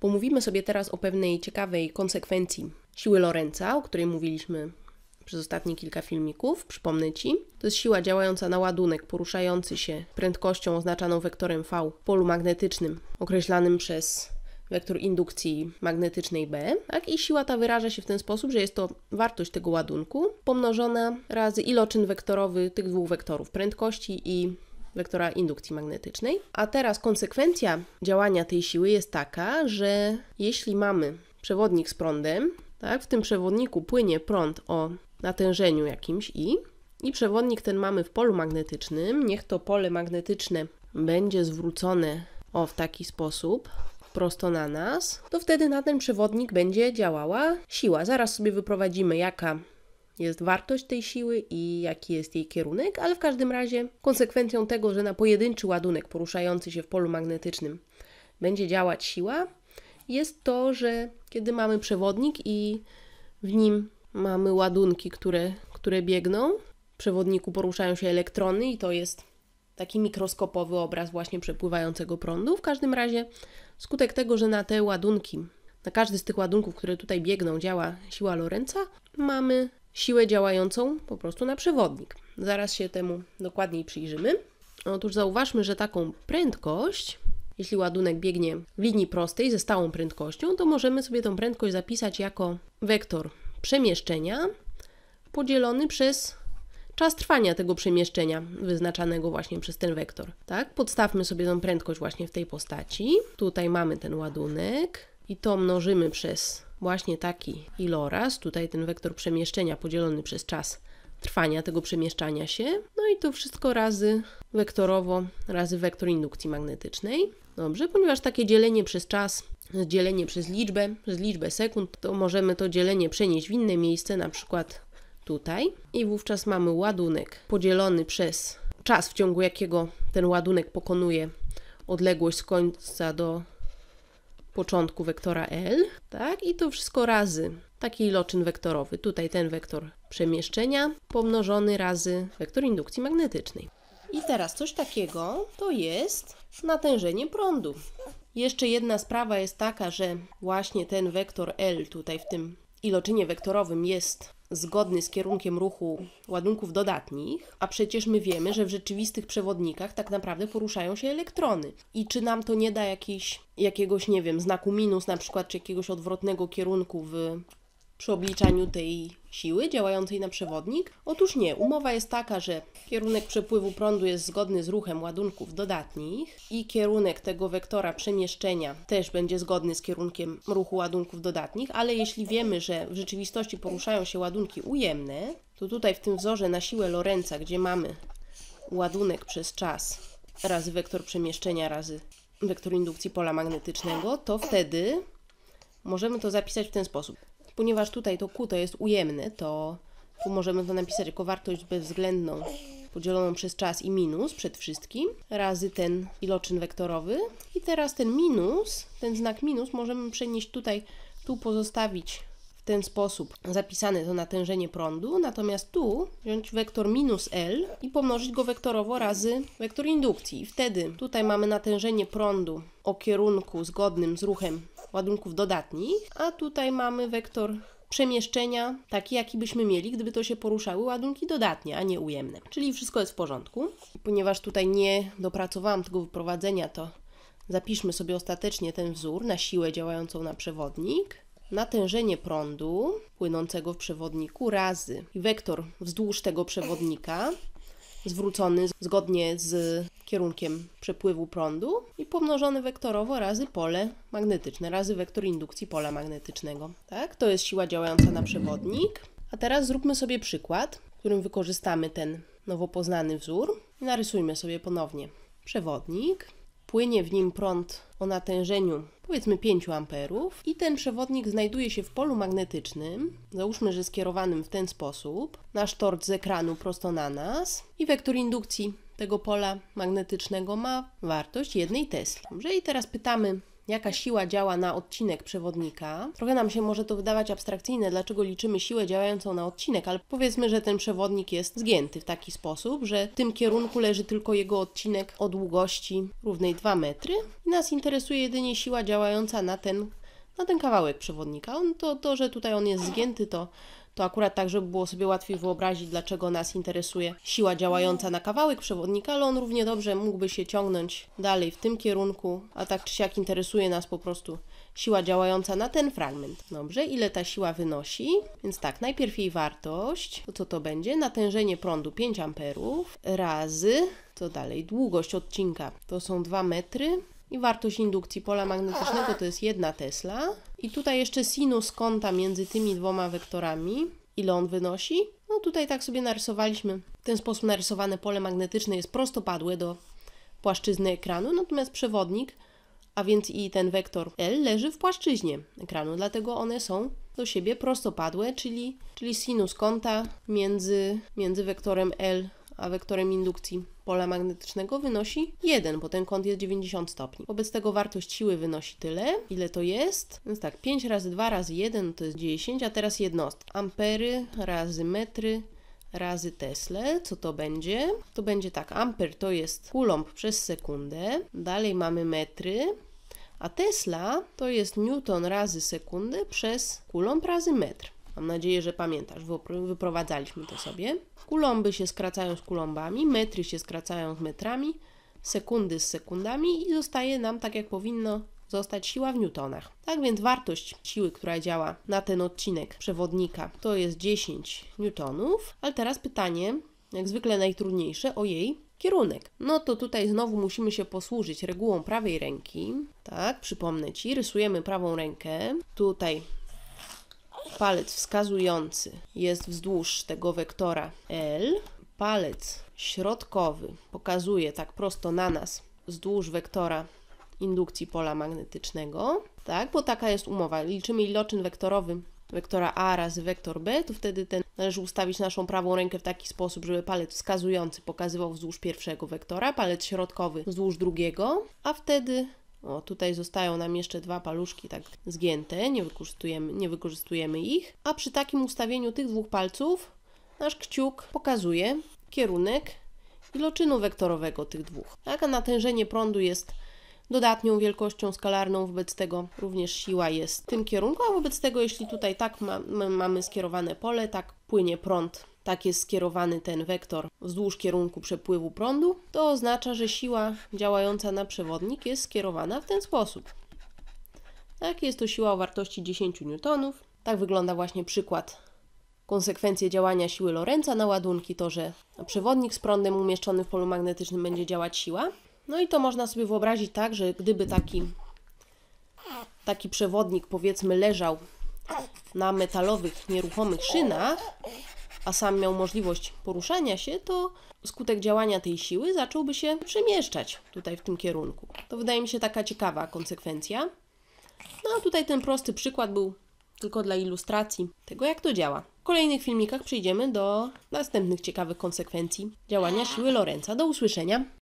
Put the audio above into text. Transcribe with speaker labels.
Speaker 1: Pomówimy sobie teraz o pewnej ciekawej konsekwencji siły Lorenza, o której mówiliśmy przez ostatnie kilka filmików, przypomnę Ci. To jest siła działająca na ładunek poruszający się prędkością oznaczaną wektorem V w polu magnetycznym, określanym przez wektor indukcji magnetycznej B, tak? i siła ta wyraża się w ten sposób, że jest to wartość tego ładunku pomnożona razy iloczyn wektorowy tych dwóch wektorów, prędkości i wektora indukcji magnetycznej. A teraz konsekwencja działania tej siły jest taka, że jeśli mamy przewodnik z prądem, tak, w tym przewodniku płynie prąd o natężeniu jakimś i i przewodnik ten mamy w polu magnetycznym. Niech to pole magnetyczne będzie zwrócone o w taki sposób prosto na nas, to wtedy na ten przewodnik będzie działała siła. Zaraz sobie wyprowadzimy, jaka jest wartość tej siły i jaki jest jej kierunek, ale w każdym razie konsekwencją tego, że na pojedynczy ładunek poruszający się w polu magnetycznym będzie działać siła, jest to, że kiedy mamy przewodnik i w nim mamy ładunki, które, które biegną, w przewodniku poruszają się elektrony i to jest taki mikroskopowy obraz właśnie przepływającego prądu. W każdym razie skutek tego, że na te ładunki, na każdy z tych ładunków, które tutaj biegną, działa siła Lorenza, mamy siłę działającą po prostu na przewodnik. Zaraz się temu dokładniej przyjrzymy. Otóż zauważmy, że taką prędkość, jeśli ładunek biegnie w linii prostej ze stałą prędkością, to możemy sobie tą prędkość zapisać jako wektor przemieszczenia podzielony przez czas trwania tego przemieszczenia wyznaczanego właśnie przez ten wektor. Tak? Podstawmy sobie tą prędkość właśnie w tej postaci. Tutaj mamy ten ładunek i to mnożymy przez właśnie taki iloraz, tutaj ten wektor przemieszczenia podzielony przez czas trwania tego przemieszczania się, no i to wszystko razy wektorowo, razy wektor indukcji magnetycznej. Dobrze, ponieważ takie dzielenie przez czas, dzielenie przez liczbę, przez liczbę sekund, to możemy to dzielenie przenieść w inne miejsce, na przykład tutaj, i wówczas mamy ładunek podzielony przez czas, w ciągu jakiego ten ładunek pokonuje odległość z końca do początku wektora L, tak? I to wszystko razy taki iloczyn wektorowy. Tutaj ten wektor przemieszczenia pomnożony razy wektor indukcji magnetycznej. I teraz coś takiego to jest natężenie prądu. Jeszcze jedna sprawa jest taka, że właśnie ten wektor L tutaj w tym iloczynie wektorowym jest zgodny z kierunkiem ruchu ładunków dodatnich, a przecież my wiemy, że w rzeczywistych przewodnikach tak naprawdę poruszają się elektrony. I czy nam to nie da jakiś, jakiegoś, nie wiem, znaku minus na przykład, czy jakiegoś odwrotnego kierunku w przy obliczaniu tej siły działającej na przewodnik? Otóż nie, umowa jest taka, że kierunek przepływu prądu jest zgodny z ruchem ładunków dodatnich i kierunek tego wektora przemieszczenia też będzie zgodny z kierunkiem ruchu ładunków dodatnich, ale jeśli wiemy, że w rzeczywistości poruszają się ładunki ujemne, to tutaj w tym wzorze na siłę Lorenza, gdzie mamy ładunek przez czas razy wektor przemieszczenia razy wektor indukcji pola magnetycznego, to wtedy możemy to zapisać w ten sposób ponieważ tutaj to Q to jest ujemne, to tu możemy to napisać jako wartość bezwzględną podzieloną przez czas i minus przed wszystkim, razy ten iloczyn wektorowy. I teraz ten minus, ten znak minus możemy przenieść tutaj, tu pozostawić w ten sposób zapisane to natężenie prądu, natomiast tu wziąć wektor minus L i pomnożyć go wektorowo razy wektor indukcji. I wtedy tutaj mamy natężenie prądu o kierunku zgodnym z ruchem ładunków dodatnich, a tutaj mamy wektor przemieszczenia, taki jaki byśmy mieli, gdyby to się poruszały ładunki dodatnie, a nie ujemne. Czyli wszystko jest w porządku. Ponieważ tutaj nie dopracowałam tego wyprowadzenia, to zapiszmy sobie ostatecznie ten wzór na siłę działającą na przewodnik. Natężenie prądu płynącego w przewodniku razy wektor wzdłuż tego przewodnika zwrócony zgodnie z kierunkiem przepływu prądu i pomnożony wektorowo razy pole magnetyczne, razy wektor indukcji pola magnetycznego. Tak? To jest siła działająca na przewodnik. A teraz zróbmy sobie przykład, w którym wykorzystamy ten nowo poznany wzór i narysujmy sobie ponownie przewodnik. Płynie w nim prąd o natężeniu powiedzmy 5 amperów i ten przewodnik znajduje się w polu magnetycznym, załóżmy, że skierowanym w ten sposób, nasz tor z ekranu prosto na nas i wektor indukcji tego pola magnetycznego ma wartość jednej Tesla. Dobrze, i teraz pytamy jaka siła działa na odcinek przewodnika. Trochę nam się może to wydawać abstrakcyjne, dlaczego liczymy siłę działającą na odcinek, ale powiedzmy, że ten przewodnik jest zgięty w taki sposób, że w tym kierunku leży tylko jego odcinek o długości równej 2 metry i nas interesuje jedynie siła działająca na ten na ten kawałek przewodnika. On, to, to, że tutaj on jest zgięty, to, to akurat tak, żeby było sobie łatwiej wyobrazić, dlaczego nas interesuje siła działająca na kawałek przewodnika, ale on równie dobrze mógłby się ciągnąć dalej w tym kierunku, a tak czy siak interesuje nas po prostu siła działająca na ten fragment. Dobrze, ile ta siła wynosi? Więc tak, najpierw jej wartość, to co to będzie? Natężenie prądu 5 amperów razy, co dalej, długość odcinka to są 2 metry i wartość indukcji pola magnetycznego to jest 1 Tesla i tutaj jeszcze sinus kąta między tymi dwoma wektorami, ile on wynosi. No tutaj tak sobie narysowaliśmy. W ten sposób narysowane pole magnetyczne jest prostopadłe do płaszczyzny ekranu, natomiast przewodnik, a więc i ten wektor L leży w płaszczyźnie ekranu, dlatego one są do siebie prostopadłe, czyli, czyli sinus kąta między, między wektorem L a wektorem indukcji pola magnetycznego wynosi 1, bo ten kąt jest 90 stopni. Wobec tego wartość siły wynosi tyle, ile to jest. Więc tak, 5 razy 2 razy 1 to jest 10, a teraz jednostki. Ampery razy metry razy Tesla, co to będzie? To będzie tak, amper to jest coulomb przez sekundę, dalej mamy metry, a Tesla to jest newton razy sekundę przez coulomb razy metr. Mam nadzieję, że pamiętasz, wyprowadzaliśmy to sobie. Kulomby się skracają z kulombami, metry się skracają z metrami, sekundy z sekundami i zostaje nam tak jak powinno zostać siła w newtonach. Tak więc wartość siły, która działa na ten odcinek przewodnika to jest 10 newtonów. Ale teraz pytanie, jak zwykle najtrudniejsze, o jej kierunek. No to tutaj znowu musimy się posłużyć regułą prawej ręki. Tak, przypomnę Ci, rysujemy prawą rękę. Tutaj Palec wskazujący jest wzdłuż tego wektora L. Palec środkowy pokazuje tak prosto na nas wzdłuż wektora indukcji pola magnetycznego, tak, bo taka jest umowa. Liczymy iloczyn wektorowy wektora A razy wektor B, to wtedy ten należy ustawić naszą prawą rękę w taki sposób, żeby palec wskazujący pokazywał wzdłuż pierwszego wektora, palec środkowy wzdłuż drugiego, a wtedy o, tutaj zostają nam jeszcze dwa paluszki tak zgięte, nie wykorzystujemy, nie wykorzystujemy ich. A przy takim ustawieniu tych dwóch palców nasz kciuk pokazuje kierunek iloczynu wektorowego tych dwóch. Tak, a natężenie prądu jest dodatnią wielkością skalarną, wobec tego również siła jest w tym kierunku, a wobec tego jeśli tutaj tak ma, mamy skierowane pole, tak płynie prąd tak jest skierowany ten wektor wzdłuż kierunku przepływu prądu, to oznacza, że siła działająca na przewodnik jest skierowana w ten sposób. Tak, jest to siła o wartości 10 N. Tak wygląda właśnie przykład Konsekwencje działania siły Lorenza na ładunki to, że przewodnik z prądem umieszczony w polu magnetycznym będzie działać siła. No i to można sobie wyobrazić tak, że gdyby taki, taki przewodnik powiedzmy leżał na metalowych, nieruchomych szynach, a sam miał możliwość poruszania się, to skutek działania tej siły zacząłby się przemieszczać tutaj w tym kierunku. To wydaje mi się taka ciekawa konsekwencja. No a tutaj ten prosty przykład był tylko dla ilustracji tego, jak to działa. W kolejnych filmikach przejdziemy do następnych ciekawych konsekwencji działania siły Lorenza. Do usłyszenia!